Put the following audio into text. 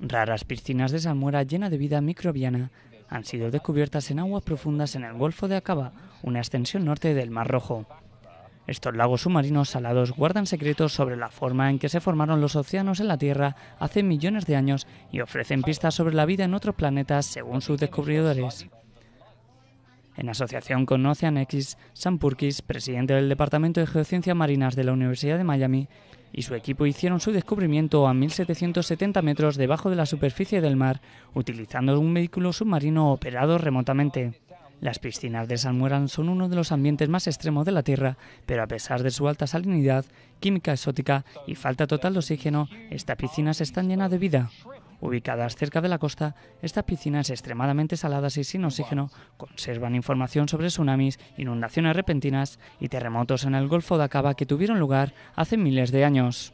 Raras piscinas de salmuera llena de vida microbiana han sido descubiertas en aguas profundas en el Golfo de Acaba, una extensión norte del Mar Rojo. Estos lagos submarinos salados guardan secretos sobre la forma en que se formaron los océanos en la Tierra hace millones de años y ofrecen pistas sobre la vida en otros planetas según sus descubridores. En asociación con OceanX, Sam Purkis, presidente del Departamento de Geociencias Marinas de la Universidad de Miami, y su equipo hicieron su descubrimiento a 1770 metros debajo de la superficie del mar utilizando un vehículo submarino operado remotamente. Las piscinas de San Mueran son uno de los ambientes más extremos de la Tierra, pero a pesar de su alta salinidad, química exótica y falta total de oxígeno, estas piscinas están llenas de vida. Ubicadas cerca de la costa, estas piscinas extremadamente saladas y sin oxígeno conservan información sobre tsunamis, inundaciones repentinas y terremotos en el Golfo de Acaba que tuvieron lugar hace miles de años.